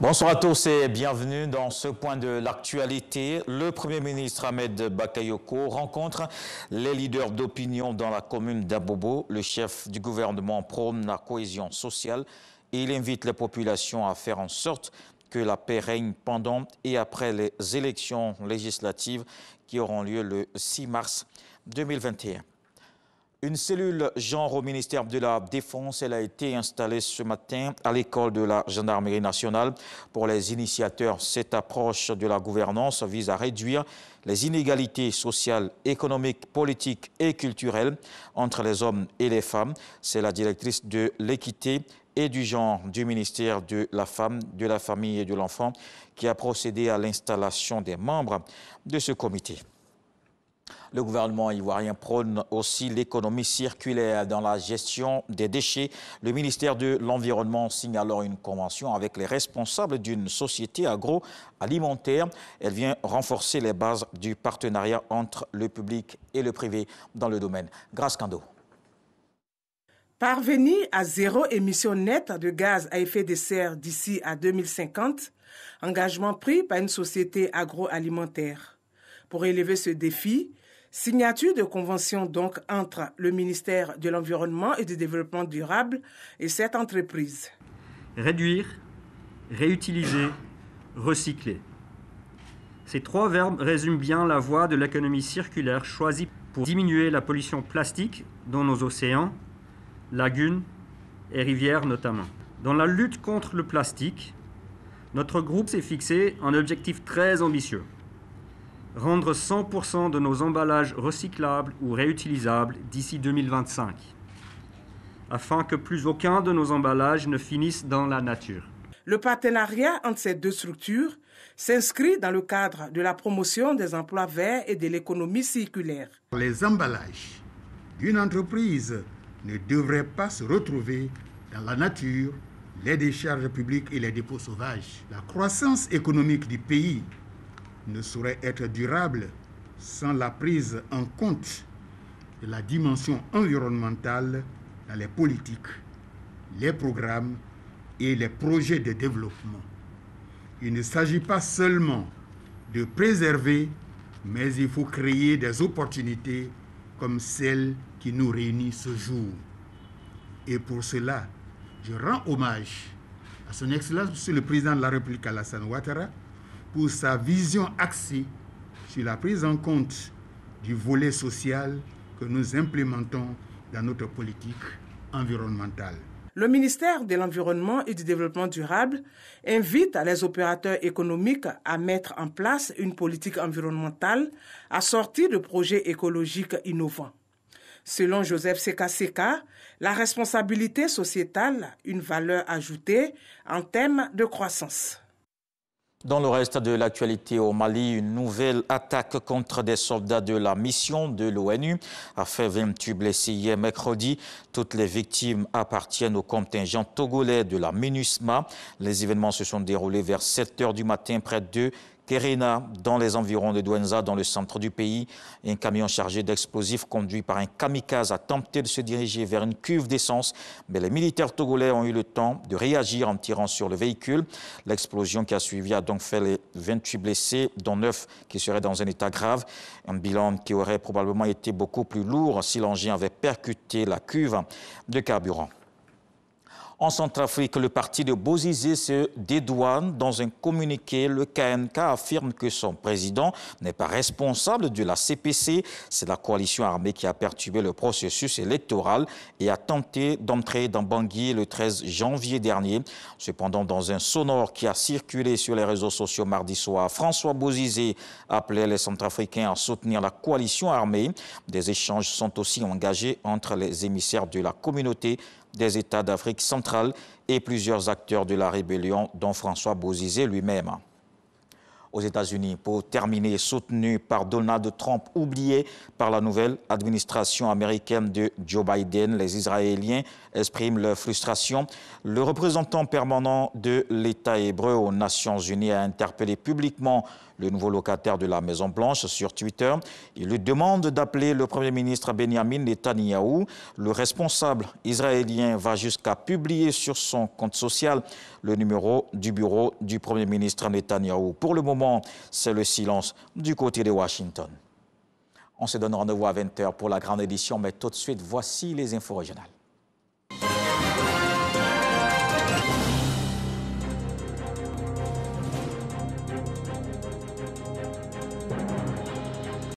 Bonsoir à tous et bienvenue dans ce point de l'actualité. Le Premier ministre Ahmed Bakayoko rencontre les leaders d'opinion dans la commune d'Abobo. Le chef du gouvernement prône la cohésion sociale et il invite les populations à faire en sorte que la paix règne pendant et après les élections législatives qui auront lieu le 6 mars 2021. Une cellule genre au ministère de la Défense, elle a été installée ce matin à l'école de la Gendarmerie nationale. Pour les initiateurs, cette approche de la gouvernance vise à réduire les inégalités sociales, économiques, politiques et culturelles entre les hommes et les femmes. C'est la directrice de l'équité et du genre du ministère de la Femme, de la Famille et de l'Enfant qui a procédé à l'installation des membres de ce comité. Le gouvernement ivoirien prône aussi l'économie circulaire dans la gestion des déchets. Le ministère de l'Environnement signe alors une convention avec les responsables d'une société agroalimentaire. Elle vient renforcer les bases du partenariat entre le public et le privé dans le domaine. Grâce Kando. Parvenir à zéro émission nette de gaz à effet de serre d'ici à 2050, engagement pris par une société agroalimentaire pour élever ce défi. Signature de convention donc entre le ministère de l'Environnement et du Développement durable et cette entreprise. Réduire, réutiliser, recycler. Ces trois verbes résument bien la voie de l'économie circulaire choisie pour diminuer la pollution plastique dans nos océans, lagunes et rivières notamment. Dans la lutte contre le plastique, notre groupe s'est fixé un objectif très ambitieux rendre 100% de nos emballages recyclables ou réutilisables d'ici 2025, afin que plus aucun de nos emballages ne finisse dans la nature. Le partenariat entre ces deux structures s'inscrit dans le cadre de la promotion des emplois verts et de l'économie circulaire. Les emballages d'une entreprise ne devraient pas se retrouver dans la nature, les décharges publiques et les dépôts sauvages. La croissance économique du pays ne saurait être durable sans la prise en compte de la dimension environnementale dans les politiques, les programmes et les projets de développement. Il ne s'agit pas seulement de préserver, mais il faut créer des opportunités comme celle qui nous réunit ce jour. Et pour cela, je rends hommage à son Excellence, Monsieur le Président de la République Alassane Ouattara, pour sa vision axée sur la prise en compte du volet social que nous implémentons dans notre politique environnementale. Le ministère de l'Environnement et du Développement durable invite les opérateurs économiques à mettre en place une politique environnementale assortie de projets écologiques innovants. Selon Joseph Sekaseka, la responsabilité sociétale, une valeur ajoutée en termes de croissance. Dans le reste de l'actualité au Mali, une nouvelle attaque contre des soldats de la mission de l'ONU a fait 28 blessés hier mercredi. Toutes les victimes appartiennent au contingent togolais de la MINUSMA. Les événements se sont déroulés vers 7 heures du matin près de Kerena dans les environs de Douenza, dans le centre du pays. Un camion chargé d'explosifs conduit par un kamikaze a tenté de se diriger vers une cuve d'essence, mais les militaires togolais ont eu le temps de réagir en tirant sur le véhicule. L'explosion qui a suivi a donc fait les 28 blessés, dont 9 qui seraient dans un état grave. Un bilan qui aurait probablement été beaucoup plus lourd si l'engin avait percuté la cuve de carburant. En Centrafrique, le parti de Bozizé se dédouane. Dans un communiqué, le KNK affirme que son président n'est pas responsable de la CPC. C'est la coalition armée qui a perturbé le processus électoral et a tenté d'entrer dans Bangui le 13 janvier dernier. Cependant, dans un sonore qui a circulé sur les réseaux sociaux mardi soir, François Bozizé appelait les Centrafricains à soutenir la coalition armée. Des échanges sont aussi engagés entre les émissaires de la communauté des États d'Afrique centrale et plusieurs acteurs de la rébellion, dont François Bozizé lui-même. Aux États-Unis, pour terminer, soutenu par Donald Trump, oublié par la nouvelle administration américaine de Joe Biden, les Israéliens expriment leur frustration. Le représentant permanent de l'État hébreu aux Nations Unies a interpellé publiquement le nouveau locataire de la Maison Blanche, sur Twitter. Il lui demande d'appeler le Premier ministre Benjamin Netanyahu. Le responsable israélien va jusqu'à publier sur son compte social le numéro du bureau du Premier ministre Netanyahu. Pour le moment, c'est le silence du côté de Washington. On se donne rendez-vous à 20h pour la grande édition, mais tout de suite, voici les infos régionales.